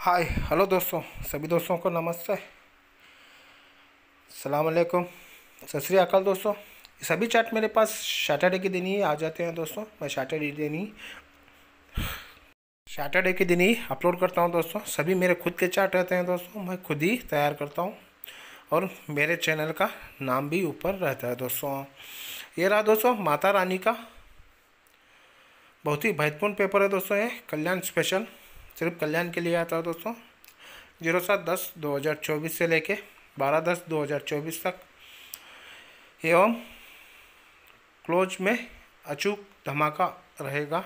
hi hello दोस्तों सभी दोस्तों को नमस्ते सलामकुम सत अकाल दोस्तों सभी चार्ट मेरे पास सैटरडे के दिन ही आ जाते हैं दोस्तों मैं सैटरडे दिन ही सैटरडे के दिन ही अपलोड करता हूं दोस्तों सभी मेरे खुद के चार्ट रहते हैं दोस्तों मैं खुद ही तैयार करता हूं और मेरे चैनल का नाम भी ऊपर रहता है दोस्तों ये रहा दोस्तों माता रानी का बहुत ही महत्वपूर्ण पेपर है दोस्तों ये कल्याण स्पेशल सिर्फ कल्याण के लिए आता है दोस्तों जीरो सात दस दो हज़ार चौबीस से लेके बारह दस दो हज़ार चौबीस तक एवं क्लोज में अचूक धमाका रहेगा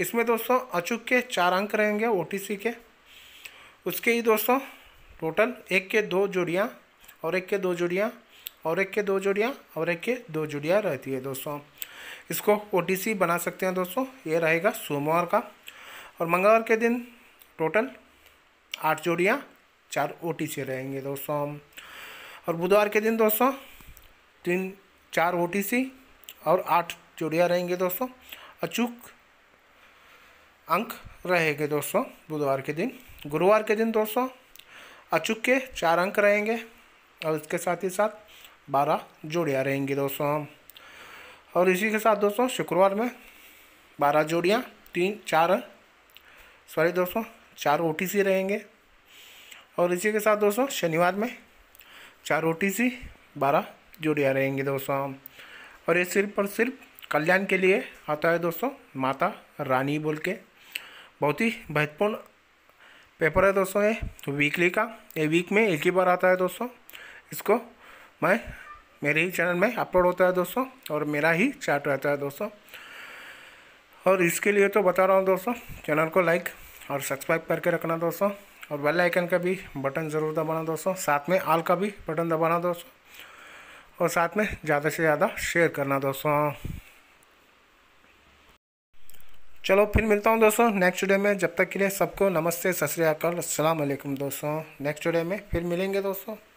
इसमें दोस्तों अचूक के चार अंक रहेंगे ओ के उसके ही दोस्तों टोटल एक के दो जोड़ियाँ और एक के दो जोड़ियाँ और एक के दो जोड़ियाँ और एक के दो जोड़ियाँ रहती है दोस्तों इसको ओ बना सकते हैं दोस्तों ये रहेगा सोमवार का और मंगलवार के दिन टोटल आठ जोड़ियाँ चार ओ टी सी रहेंगे दोस्तों और बुधवार के दिन दोस्तों तीन चार ओ टी सी और आठ जोड़ियाँ रहेंगे दोस्तों अचूक अंक रहेंगे दोस्तों बुधवार के दिन गुरुवार के दिन दोस्तों अचूक के चार अंक रहेंगे और इसके साथ ही साथ बारह जोड़ियाँ रहेंगी दोस्तों और इसी के साथ दोस्तों शुक्रवार में बारह जोड़ियाँ तीन चार सॉरी दोस्तों चार ओ रहेंगे और इसी के साथ दोस्तों शनिवार में चार ओ टी सी बारह जोड़िया रहेंगी दोस्तों और ये सिर्फ और सिर्फ कल्याण के लिए आता है दोस्तों माता रानी बोल के बहुत ही महत्वपूर्ण पेपर है दोस्तों ये वीकली का ये वीक में एक ही बार आता है दोस्तों इसको मैं मेरे ही चैनल में अपलोड होता है दोस्तों और मेरा ही चार्ट रहता है दोस्तों और इसके लिए तो बता रहा हूँ दोस्तों चैनल को लाइक और सब्सक्राइब करके रखना दोस्तों और बेल आइकन का भी बटन ज़रूर दबाना दोस्तों साथ में आल का भी बटन दबाना दोस्तों और साथ में ज़्यादा से ज़्यादा शेयर करना दोस्तों चलो फिर मिलता हूँ दोस्तों नेक्स्ट डे में जब तक के लिए सबको नमस्ते सत श्रीकाल असलम दोस्तों नेक्स्ट डे में फिर मिलेंगे दोस्तों